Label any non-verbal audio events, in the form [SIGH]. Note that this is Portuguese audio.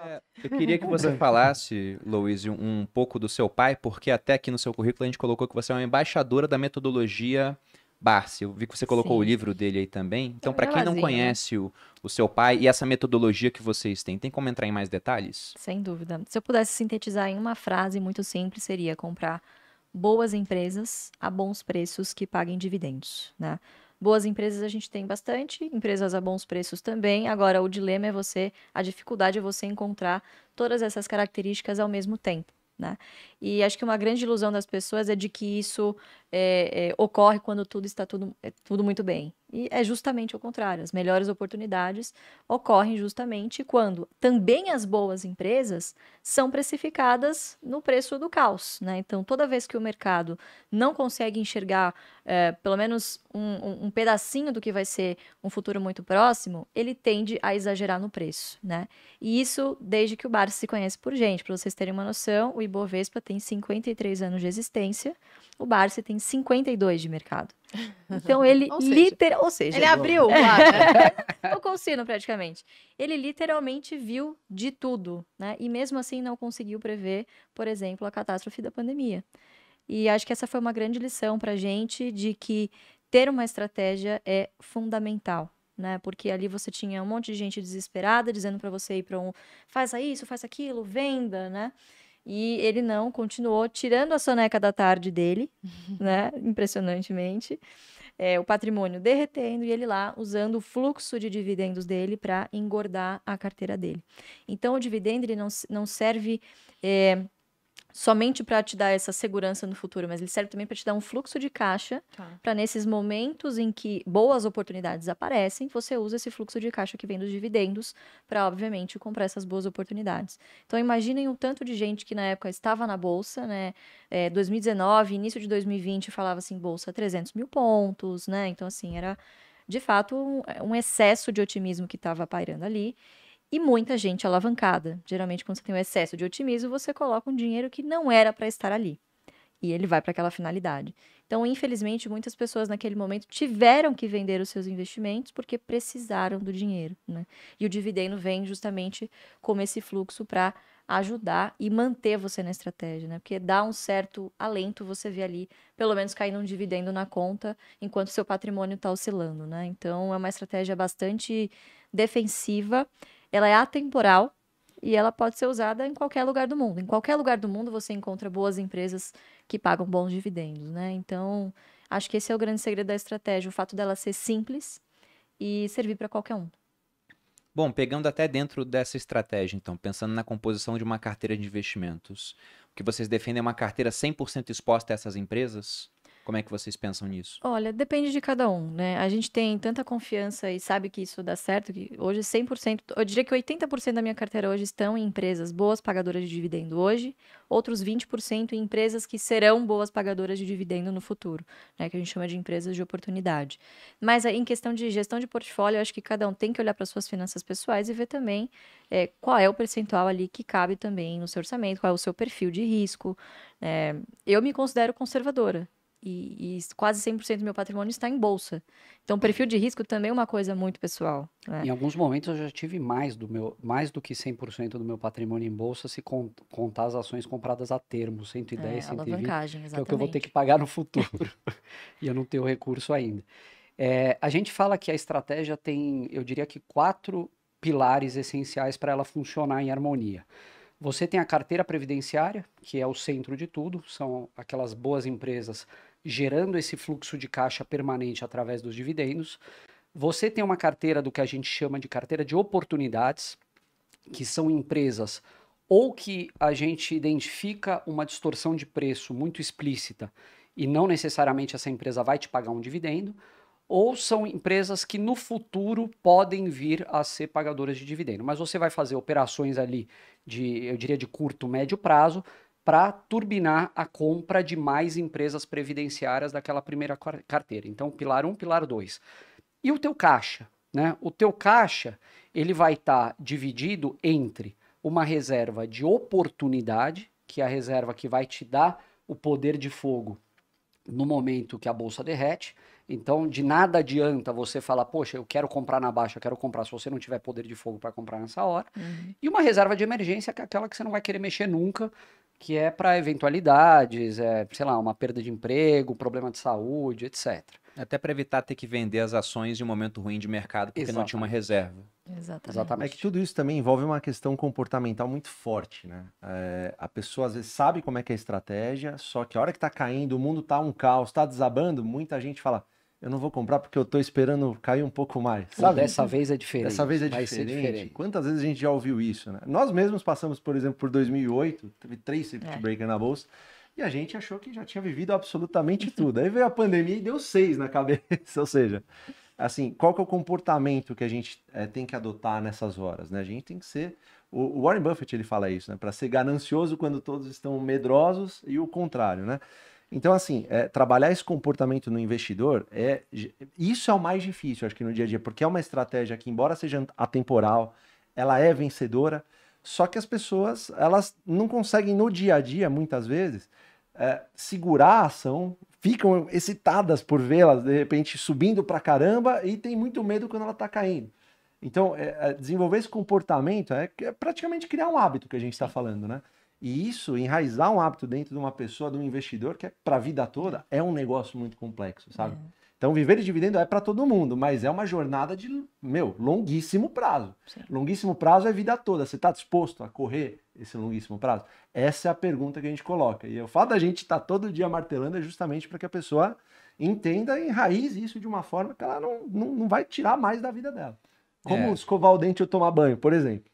É. É, eu queria que você falasse, Louise, um, um, pouco do seu pai, porque até aqui no seu currículo a gente colocou que você é uma embaixadora da metodologia Barsi. Eu vi que você colocou Sim. o livro dele aí também. Então, é para quem não né? conhece o, o seu pai e essa metodologia que vocês têm, tem como entrar em mais detalhes? Sem dúvida. Se eu pudesse sintetizar em uma frase muito simples, seria comprar boas empresas a bons preços que paguem dividendos, né? Boas empresas a gente tem bastante, empresas a bons preços também. Agora, o dilema é você, a dificuldade é você encontrar todas essas características ao mesmo tempo. Né? E acho que uma grande ilusão das pessoas é de que isso é, é, ocorre quando tudo está tudo, é, tudo muito bem. E é justamente o contrário. As melhores oportunidades ocorrem justamente quando também as boas empresas são precificadas no preço do caos. Né? Então, toda vez que o mercado não consegue enxergar é, pelo menos um, um, pedacinho do que vai ser um futuro muito próximo, ele tende a exagerar no preço. Né? E isso desde que o bar se conhece por gente. Para vocês terem uma noção, o Ibovespa tem 53 anos de existência, o Barsi tem 52 de mercado. Então ele literal, ou seja, ele abriu o é. né? [LAUGHS] consino praticamente. Ele literalmente viu de tudo, né? E mesmo assim não conseguiu prever, por exemplo, a catástrofe da pandemia. E acho que essa foi uma grande lição para gente de que ter uma estratégia é fundamental, né? Porque ali você tinha um monte de gente desesperada dizendo para você ir para um, faça isso, faça aquilo, venda, né? E ele não continuou, tirando a soneca da tarde dele, [LAUGHS] né? Impressionantemente. É, o patrimônio derretendo e ele lá usando o fluxo de dividendos dele para engordar a carteira dele. Então, o dividendo ele não, não serve é, somente para te dar essa segurança no futuro, mas ele serve também para te dar um fluxo de caixa, tá. para nesses momentos em que boas oportunidades aparecem, você usa esse fluxo de caixa que vem dos dividendos para obviamente comprar essas boas oportunidades. Então imaginem o tanto de gente que na época estava na bolsa, né? É, 2019, início de 2020 falava assim bolsa 300 mil pontos, né? Então assim era de fato um, é, um excesso de otimismo que estava pairando ali e muita gente alavancada. Geralmente, quando você tem um excesso de otimismo, você coloca um dinheiro que não era para estar ali. E ele vai para aquela finalidade. Então, infelizmente, muitas pessoas naquele momento tiveram que vender os seus investimentos porque precisaram do dinheiro. Né? E o dividendo vem justamente como esse fluxo para ajudar e manter você na estratégia, né? Porque dá um certo alento você ver ali, pelo menos caindo um dividendo na conta, enquanto seu patrimônio está oscilando, né? Então, é uma estratégia bastante defensiva ela é atemporal e ela pode ser usada em qualquer lugar do mundo. Em qualquer lugar do mundo você encontra boas empresas que pagam bons dividendos, né? Então, acho que esse é o grande segredo da estratégia, o fato dela ser simples e servir para qualquer um. Bom, pegando até dentro dessa estratégia, então, pensando na composição de uma carteira de investimentos, o que vocês defendem é uma carteira 100% exposta a essas empresas? Como é que vocês pensam nisso? Olha, depende de cada um, né? A gente tem tanta confiança e sabe que isso dá certo, que hoje 100%, eu diria que 80% da minha carteira hoje estão em empresas boas pagadoras de dividendo hoje, outros 20% em empresas que serão boas pagadoras de dividendo no futuro, né? Que a gente chama de empresas de oportunidade. Mas em questão de gestão de portfólio, eu acho que cada um tem que olhar para suas finanças pessoais e ver também é, qual é o percentual ali que cabe também no seu orçamento, qual é o seu perfil de risco. É, eu me considero conservadora, e, e quase 100% do meu patrimônio está em bolsa. Então, o perfil de risco também é uma coisa muito pessoal. Né? Em alguns momentos eu já tive mais do meu, mais do que 100% do meu patrimônio em bolsa se contar as ações compradas a termo, 110, é, 120, que é o que eu vou ter que pagar no futuro. [LAUGHS] e eu não tenho recurso ainda. É, a gente fala que a estratégia tem, eu diria que quatro pilares essenciais para ela funcionar em harmonia. Você tem a carteira previdenciária, que é o centro de tudo, são aquelas boas empresas gerando esse fluxo de caixa permanente através dos dividendos. Você tem uma carteira do que a gente chama de carteira de oportunidades, que são empresas ou que a gente identifica uma distorção de preço muito explícita e não necessariamente essa empresa vai te pagar um dividendo, ou são empresas que no futuro podem vir a ser pagadoras de dividendo. Mas você vai fazer operações ali de, eu diria, de curto, médio prazo, para turbinar a compra de mais empresas previdenciárias daquela primeira carteira. Então, pilar 1, um, pilar 2. E o teu caixa? Né? O teu caixa ele vai estar tá dividido entre uma reserva de oportunidade, que é a reserva que vai te dar o poder de fogo no momento que a bolsa derrete. Então, de nada adianta você falar, poxa, eu quero comprar na baixa, eu quero comprar, se você não tiver poder de fogo para comprar nessa hora. Uhum. E uma reserva de emergência, que é aquela que você não vai querer mexer nunca, que é para eventualidades, é, sei lá, uma perda de emprego, problema de saúde, etc. Até para evitar ter que vender as ações em um momento ruim de mercado porque Exatamente. não tinha uma reserva. Exatamente. Exatamente. É que tudo isso também envolve uma questão comportamental muito forte, né? É, a pessoa às vezes sabe como é que é a estratégia, só que a hora que está caindo, o mundo está um caos, está desabando, muita gente fala, eu não vou comprar porque eu estou esperando cair um pouco mais. Sabe? Dessa vez é diferente. Dessa vez é diferente. diferente. Quantas vezes a gente já ouviu isso, né? Nós mesmos passamos, por exemplo, por 2008, teve três circuit é. na bolsa, e a gente achou que já tinha vivido absolutamente [LAUGHS] tudo. Aí veio a pandemia e deu seis na cabeça, [LAUGHS] ou seja, assim, qual que é o comportamento que a gente é, tem que adotar nessas horas, né? A gente tem que ser o Warren Buffett ele fala isso, né? Para ser ganancioso quando todos estão medrosos e o contrário, né? Então, assim, é, trabalhar esse comportamento no investidor é isso é o mais difícil, acho que no dia a dia, porque é uma estratégia que, embora seja atemporal, ela é vencedora, só que as pessoas elas não conseguem no dia a dia, muitas vezes, é, segurar a ação, ficam excitadas por vê-las de repente subindo pra caramba e tem muito medo quando ela tá caindo. Então, é, é desenvolver esse comportamento é, é, praticamente criar um hábito que a gente está falando, né? E isso, enraizar um hábito dentro de uma pessoa, de um investidor, que é para a vida toda, é um negócio muito complexo, sabe? É. Então, viver de dividendo é para todo mundo, mas é uma jornada de, meu, longuíssimo prazo. Sim. Longuíssimo prazo é vida toda. Você está disposto a correr esse longuíssimo prazo? Essa é a pergunta que a gente coloca. E o fato da gente estar tá todo dia martelando é justamente para que a pessoa entenda e enraize isso de uma forma que ela não, não, não vai tirar mais da vida dela. Como é. escovar o dente ou tomar banho, por exemplo.